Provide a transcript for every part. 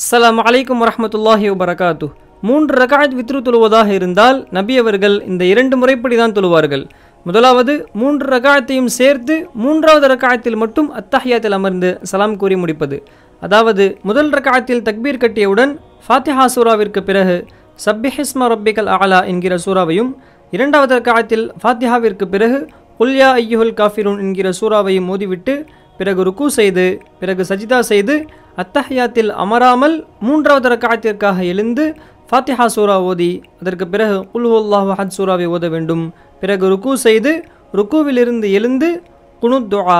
அஸ்லாம் வலைக்கம் வரமத்துல்லாஹி வரகாத்து மூன்று ரகாயத் வித்ரு தொழுவதாக இருந்தால் நபி அவர்கள் இந்த இரண்டு முறைப்படி தான் தொழுவார்கள் முதலாவது மூன்று ரகாயத்தையும் சேர்த்து மூன்றாவது ரகாயத்தில் மட்டும் அத்தஹியாத்தில் அமர்ந்து சலாம் கூறி முடிப்பது அதாவது முதல் ரகாயத்தில் தக்பீர் கட்டியவுடன் ஃபாத்திஹா சூராவிற்கு பிறகு சப்பிஹிஸ்மா ரப்பிகல் ஆலா என்கிற சூறாவையும் இரண்டாவது ரகாயத்தில் ஃபாத்திஹாவிற்கு பிறகு உல்யா ஐயுல் காஃபிரூன் என்கிற சூறாவையும் மோதிவிட்டு பிறகு ருக்கு செய்து பிறகு சஜிதா செய்து அத்தஹியாத்தில் அமராமல் மூன்றாவது ரக்காயத்திற்காக எழுந்து ஃபாத்திஹா சூரா ஓதி அதற்கு பிறகு குல்ஹுல்லாஹு ஹத் சூராவை ஓத வேண்டும் பிறகு ருக்கு செய்து ருக்குவிலிருந்து எழுந்து குணுத்துஆ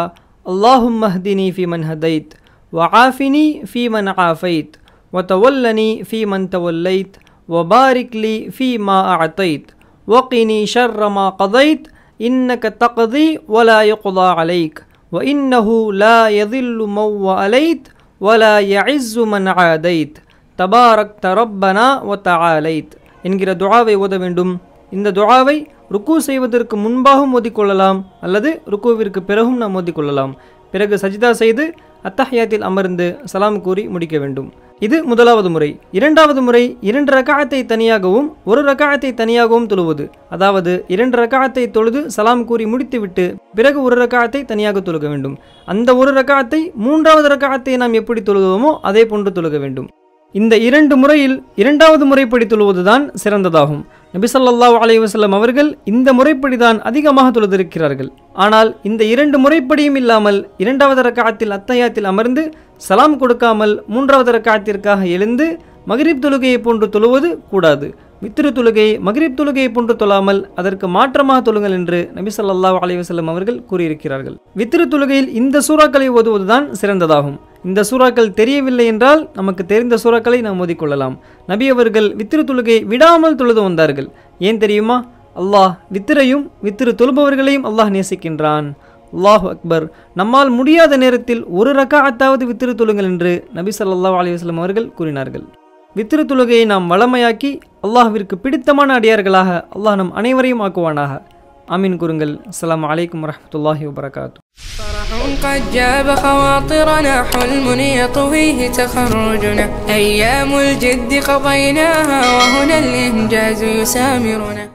அல்லாஹும் மஹ்தினி ஃபி மன் ஹதைத் وعافني في من عافيت وتولني في من توليت وبارك لي فيما أعطيت وقني شر ما قضيت إنك تقضي ولا يقضى عليك وإنه لا يذل من وأليت ولا يعز من عاديت تبارك ربنا وتعاليت என்கிற துவாவை ஓத வேண்டும் இந்த துவாவை ருக்கு செய்வதற்கு முன்பாகவும் ஓதிக்கொள்ளலாம் அல்லது ருக்குவிற்கு பிறகும் நாம் ஓதிக்கொள்ளலாம் பிறகு சஜிதா செய்து அத்தஹயாத்தில் அமர்ந்து சலாம் கூறி முடிக்க வேண்டும் இது முதலாவது முறை இரண்டாவது முறை இரண்டு ரகத்தை தனியாகவும் ஒரு ரகாயத்தை தனியாகவும் தொழுவது அதாவது இரண்டு ரக்காயத்தை தொழுது சலாம் கூறி முடித்துவிட்டு பிறகு ஒரு ரகத்தை தனியாக தொழுக வேண்டும் அந்த ஒரு ரகத்தை மூன்றாவது ரகத்தை நாம் எப்படி தொழுகுவோமோ அதே போன்று தொழுக வேண்டும் இந்த இரண்டு முறையில் இரண்டாவது முறைப்படி தொழுவதுதான் சிறந்ததாகும் நபிசல்லா அலைவசல்லம் அவர்கள் இந்த முறைப்படி தான் அதிகமாக தொழுதிருக்கிறார்கள் ஆனால் இந்த இரண்டு முறைப்படியும் இல்லாமல் இரண்டாவது ரகத்தில் அத்தையாத்தில் அமர்ந்து சலாம் கொடுக்காமல் மூன்றாவது ரக்காத்திற்காக எழுந்து மகிரிப் தொழுகையை போன்று தொழுவது கூடாது வித்திரு தொழுகை மகிரிப் தொழுகையை போன்று தொழாமல் அதற்கு மாற்றமாக தொழுங்கள் என்று நபி சொல்லா அலைவசல்லம் அவர்கள் கூறியிருக்கிறார்கள் வித்திரு தொழுகையில் இந்த சூறாக்களை ஓதுவதுதான் சிறந்ததாகும் இந்த சூறாக்கள் தெரியவில்லை என்றால் நமக்கு தெரிந்த சூறாக்களை நாம் ஓதிக்கொள்ளலாம் நபி அவர்கள் வித்திரு தொழுகை விடாமல் தொழுது வந்தார்கள் ஏன் தெரியுமா அல்லாஹ் வித்திரையும் வித்திரு தொழுபவர்களையும் அல்லாஹ் நேசிக்கின்றான் அல்லாஹு அக்பர் நம்மால் முடியாத நேரத்தில் ஒரு அத்தாவது வித்திரு தொழுங்கள் என்று நபி சல்லா அலிவாஸ்லம் அவர்கள் கூறினார்கள் வித்திரு தொழுகையை நாம் வளமையாக்கி அல்லாஹ்விற்கு பிடித்தமான அடியார்களாக அல்லாஹ் நம் அனைவரையும் ஆக்குவானாக அமீன் كورنجل அஸ்லாம் عليكم வரமத்துல்லாஹி الله قد جاب خواطرنا حلم يطويه تخرجنا أيام الجد قضيناها وهنا الإنجاز يسامرنا